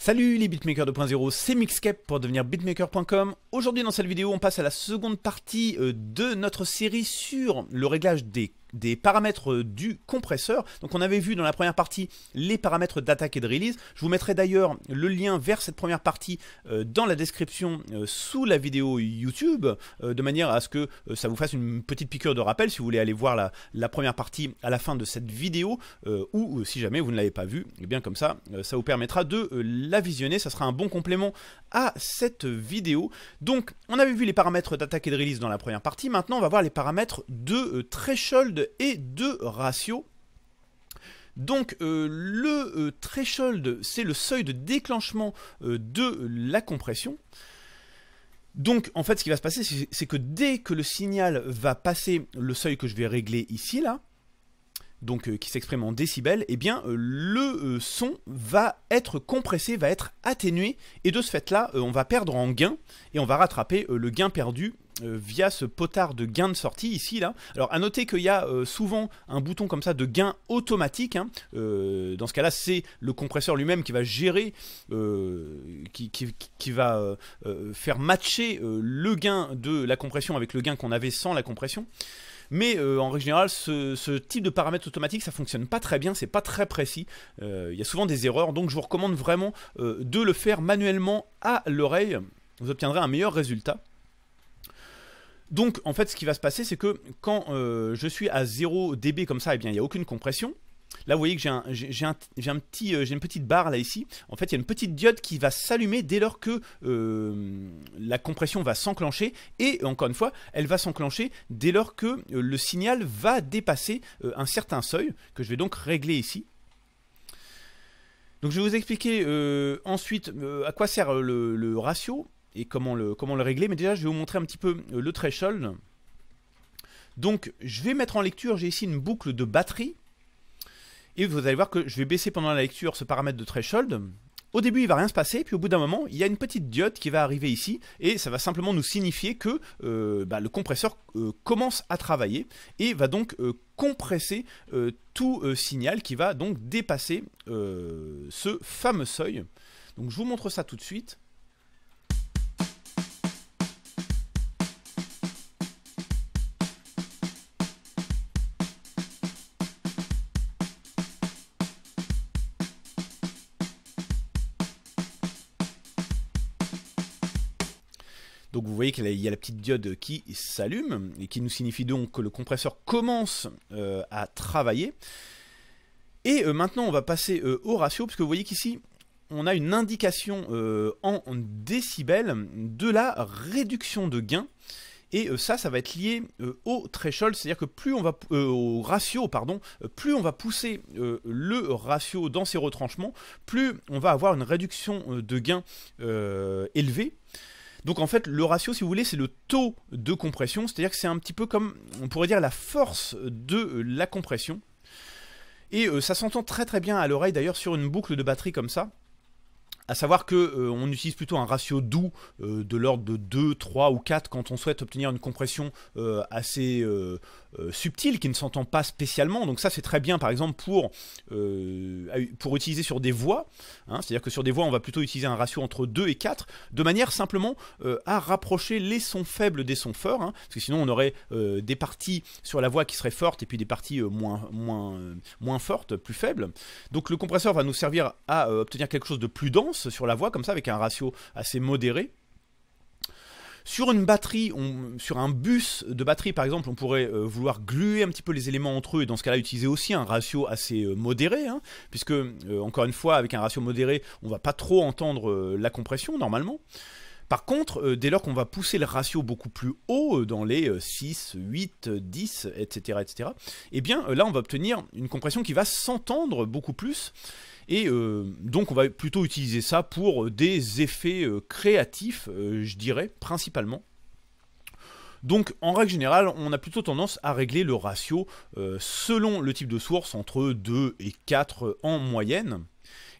Salut les beatmakers 2.0, c'est Mixcap pour devenir beatmaker.com. Aujourd'hui dans cette vidéo, on passe à la seconde partie euh, de notre série sur le réglage des des paramètres du compresseur. Donc on avait vu dans la première partie les paramètres d'attaque et de release. Je vous mettrai d'ailleurs le lien vers cette première partie euh, dans la description euh, sous la vidéo YouTube, euh, de manière à ce que ça vous fasse une petite piqûre de rappel si vous voulez aller voir la, première partie à la fin de cette vidéo, ou si jamais vous ne l'avez pas vue, et eh bien comme ça, ça vous permettra de la visionner. Ça sera un bon complément à cette vidéo. Donc on avait vu les paramètres d'attaque et de release dans la première partie. Maintenant on va voir les paramètres de threshold et de ratio. Donc euh, le euh, threshold, c'est le seuil de déclenchement euh, de la compression. Donc en fait ce qui va se passer, c'est que dès que le signal va passer le seuil que je vais régler ici là, donc qui s'exprime en décibels, et eh bien le son va être compressé, va être atténué, et de ce fait là on va perdre en gain, et on va rattraper le gain perdu euh, via ce potard de gain de sortie ici là. Alors à noter qu'il y a euh, souvent un bouton comme ça de gain automatique. Hein. Euh, dans ce cas-là, c'est le compresseur lui-même qui va gérer, qui, va faire matcher le gain de la compression avec le gain qu'on avait sans la compression. Mais en règle générale, ce, type de paramètre Automatique ça fonctionne pas très bien, c'est pas très précis. Il y a souvent des erreurs, donc je vous recommande vraiment de le faire manuellement à l'oreille. Vous obtiendrez un meilleur résultat. Donc en fait ce qui va se passer c'est que quand euh, je suis à 0 dB comme ça, et eh bien il n'y a aucune compression. Là vous voyez que j'ai un, petit, euh, une petite barre là ici. En fait il y a une petite diode qui va s'allumer dès lors que euh, la compression va s'enclencher. Et encore une fois elle va s'enclencher dès lors que le signal va dépasser un certain seuil que je vais donc régler ici. Donc je vais vous expliquer ensuite à quoi sert le ratio et comment le, comment le régler. Mais déjà, je vais vous montrer un petit peu euh, le threshold. Donc, je vais mettre en lecture, j'ai ici une boucle de batterie. Et vous allez voir que je vais baisser pendant la lecture ce paramètre de threshold. Au début, il va rien se passer, puis au bout d'un moment, il y a une petite diode qui va arriver ici, et ça va simplement nous signifier que euh, bah, le compresseur euh, commence à travailler, et va donc compresser tout signal qui va donc dépasser ce fameux seuil. Donc je vous montre ça tout de suite. Donc vous voyez qu'il y a la petite diode qui s'allume et qui nous signifie donc que le compresseur commence euh, à travailler. Et euh, maintenant on va passer euh, au ratio, puisque vous voyez qu'ici on a une indication en décibels de la réduction de gain. Et ça, ça va être lié au threshold, c'est-à-dire que plus on va au ratio, pardon, plus on va pousser le ratio dans ses retranchements, plus on va avoir une réduction de gain élevée. Donc en fait, le ratio, si vous voulez, c'est le taux de compression, c'est-à-dire que c'est un petit peu comme, on pourrait dire, la force de euh, la compression. Et euh, ça s'entend très très bien à l'oreille d'ailleurs sur une boucle de batterie comme ça à savoir qu'on euh, utilise plutôt un ratio doux euh, de l'ordre de 2, 3 ou 4 quand on souhaite obtenir une compression euh, assez subtile qui ne s'entend pas spécialement. Donc ça c'est très bien par exemple pour, pour utiliser sur des voix. Hein. C'est-à-dire que sur des voix on va plutôt utiliser un ratio entre 2 et 4 de manière simplement à rapprocher les sons faibles des sons forts. Hein. parce que sinon on aurait des parties sur la voix qui seraient fortes et puis des parties moins, moins, moins fortes, plus faibles. Donc le compresseur va nous servir à obtenir quelque chose de plus dense sur la voie comme ça avec un ratio assez modéré. Sur une batterie, on, sur un bus de batterie par exemple, on pourrait euh, vouloir gluer un petit peu les éléments entre eux et dans ce cas-là utiliser aussi un ratio assez euh, modéré, hein, puisque euh, encore une fois avec un ratio modéré, on va pas trop entendre la compression normalement. Par contre, euh, dès lors qu'on va pousser le ratio beaucoup plus haut, euh, dans les 6, 8, 10, etc., etc., eh bien euh, là, on va obtenir une compression qui va s'entendre beaucoup plus. Et donc on va plutôt utiliser ça pour des effets créatifs, je dirais, principalement. Donc en règle générale, on a plutôt tendance à régler le ratio selon le type de source entre 2 et 4 en moyenne.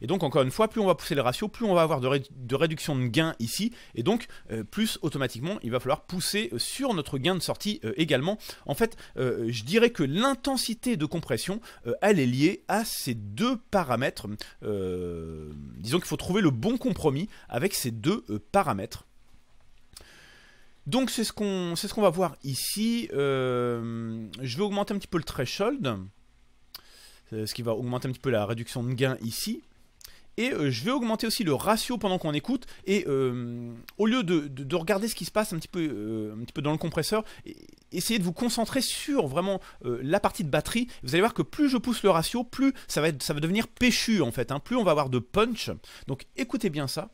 Et donc, encore une fois, plus on va pousser les ratios, plus on va avoir de, réduction de gain ici. Et donc, euh, plus automatiquement, il va falloir pousser euh, sur notre gain de sortie euh, également. En fait, je dirais que l'intensité de compression, elle est liée à ces deux paramètres. disons qu'il faut trouver le bon compromis avec ces deux paramètres. Donc c'est ce qu'on ce qu'on va voir ici. je vais augmenter un petit peu le threshold. Euh, ce qui va augmenter un petit peu la réduction de gain ici. Et euh, je vais augmenter aussi le ratio pendant qu'on écoute. Et euh, au lieu de, regarder ce qui se passe un petit peu, un petit peu dans le compresseur, essayez de vous concentrer sur vraiment la partie de batterie. Vous allez voir que plus je pousse le ratio, plus ça va, ça va devenir péchu en fait. Hein. plus on va avoir de punch. Donc écoutez bien ça.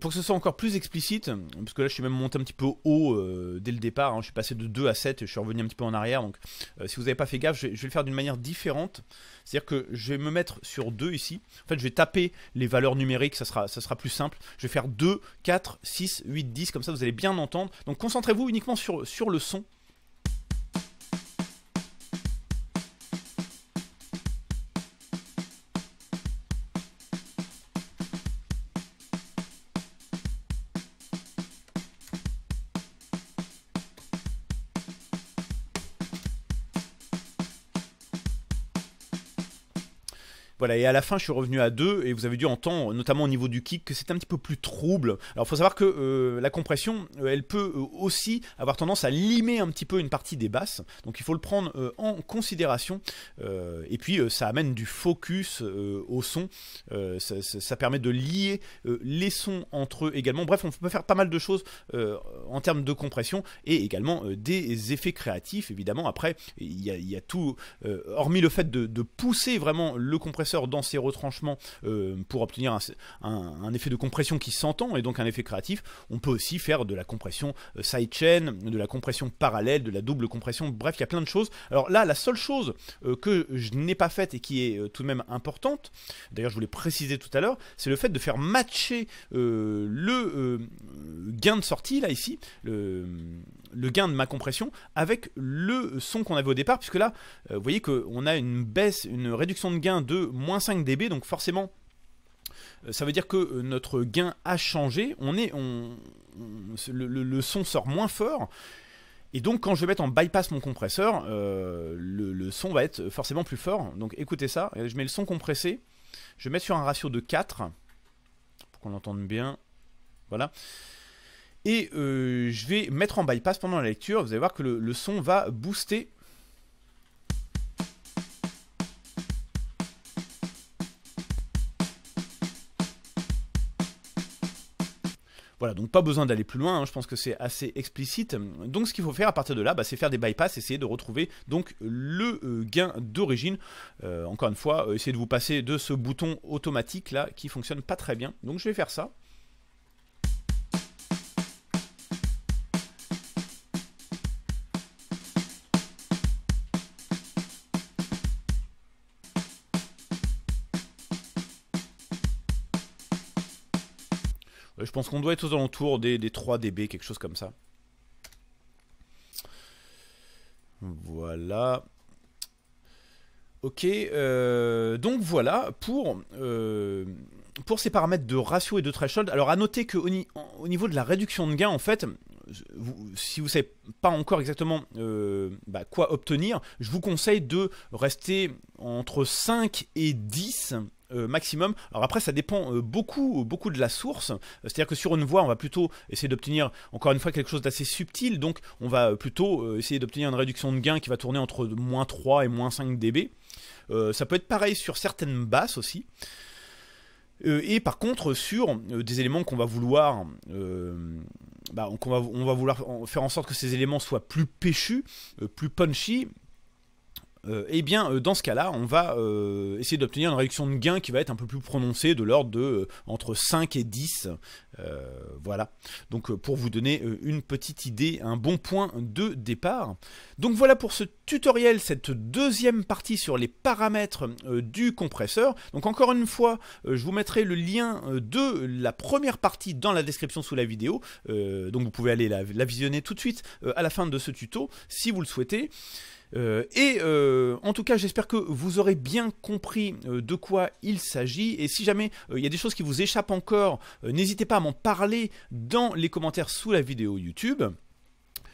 pour que ce soit encore plus explicite, parce que là je suis même monté un petit peu haut euh, dès le départ, hein, je suis passé de 2 à 7 et je suis revenu un petit peu en arrière, donc euh, si vous n'avez pas fait gaffe, je vais, le faire d'une manière différente. C'est-à-dire que je vais me mettre sur 2 ici, en fait je vais taper les valeurs numériques, ça sera, ça sera plus simple. Je vais faire 2, 4, 6, 8, 10, comme ça vous allez bien entendre. Donc concentrez-vous uniquement sur, sur le son, Voilà, et à la fin, je suis revenu à 2, et vous avez dû entendre, notamment au niveau du kick, que c'est un petit peu plus trouble. Alors, il faut savoir que euh, la compression, euh, elle peut euh, aussi avoir tendance à limer un petit peu une partie des basses, donc il faut le prendre en considération, et puis ça amène du focus au son, ça, permet de lier les sons entre eux également. Bref, on peut faire pas mal de choses en termes de compression, et également des effets créatifs, évidemment. Après, il y, a, tout, hormis le fait de, de pousser vraiment le compresseur, dans ses retranchements euh, pour obtenir un, effet de compression qui s'entend et donc un effet créatif. On peut aussi faire de la compression euh, sidechain, de la compression parallèle, de la double compression, bref, il y a plein de choses. Alors là, la seule chose euh, que je n'ai pas faite et qui est tout de même importante, d'ailleurs je voulais préciser tout à l'heure, c'est le fait de faire matcher le gain de sortie, là ici, le, le gain de ma compression, avec le son qu'on avait au départ, puisque là, vous voyez qu'on a une baisse, une réduction de gain de moins 5 dB, donc forcément, euh, ça veut dire que euh, notre gain a changé, on est, le, son sort moins fort. Et donc quand je vais mettre en bypass mon compresseur, euh, le, son va être forcément plus fort. Donc écoutez ça, je mets le son compressé, je mets sur un ratio de 4, pour qu'on l'entende bien. Voilà. Et je vais mettre en bypass pendant la lecture, vous allez voir que le, son va booster Voilà, donc pas besoin d'aller plus loin, hein, je pense que c'est assez explicite. Donc ce qu'il faut faire à partir de là, bah, c'est faire des bypass, essayer de retrouver donc le euh, gain d'origine. Euh, encore une fois, euh, essayer de vous passer de ce bouton automatique là qui fonctionne pas très bien. Donc je vais faire ça. je pense qu'on doit être aux alentours des, 3 dB, quelque chose comme ça. Voilà. Ok, euh, donc voilà pour, euh, pour ces paramètres de ratio et de threshold. Alors à noter qu'au niveau de la réduction de gain, en fait, si vous ne savez pas encore exactement euh, bah, quoi obtenir, je vous conseille de rester entre 5 et 10 euh, maximum. Alors après, ça dépend euh, beaucoup, euh, beaucoup de la source. C'est-à-dire que sur une voie, on va plutôt essayer d'obtenir, encore une fois, quelque chose d'assez subtil. Donc, on va plutôt essayer d'obtenir une réduction de gain qui va tourner entre moins 3 et moins 5 dB. ça peut être pareil sur certaines basses aussi. et par contre, sur des éléments qu'on va vouloir, bah, va, va, vouloir faire en sorte que ces éléments soient plus péchus, plus punchy, et euh, eh bien, euh, dans ce cas-là, on va euh, essayer d'obtenir une réduction de gain qui va être un peu plus prononcée, de l'ordre de entre 5 et 10. voilà. Donc, pour vous donner une petite idée, un bon point de départ. Donc, voilà pour ce tutoriel, cette deuxième partie sur les paramètres du compresseur. Donc, encore une fois, je vous mettrai le lien de la première partie dans la description sous la vidéo. donc, vous pouvez aller la visionner tout de suite à la fin de ce tuto si vous le souhaitez. Euh, et euh, en tout cas, j'espère que vous aurez bien compris euh, de quoi il s'agit. Et si jamais il y a des choses qui vous échappent encore, n'hésitez pas à m'en parler dans les commentaires sous la vidéo YouTube.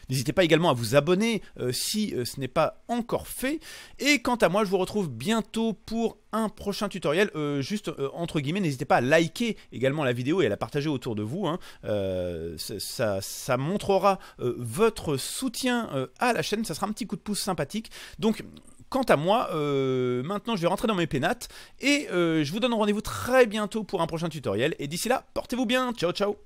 N'hésitez pas également à vous abonner euh, si euh, ce n'est pas encore fait. Et quant à moi, je vous retrouve bientôt pour un prochain tutoriel. Euh, juste entre guillemets, n'hésitez pas à liker également la vidéo et à la partager autour de vous. Hein. Ça, montrera votre soutien à la chaîne. Ça sera un petit coup de pouce sympathique. Donc, quant à moi, maintenant je vais rentrer dans mes pénates et je vous donne rendez-vous très bientôt pour un prochain tutoriel. Et d'ici là, portez-vous bien. Ciao, ciao.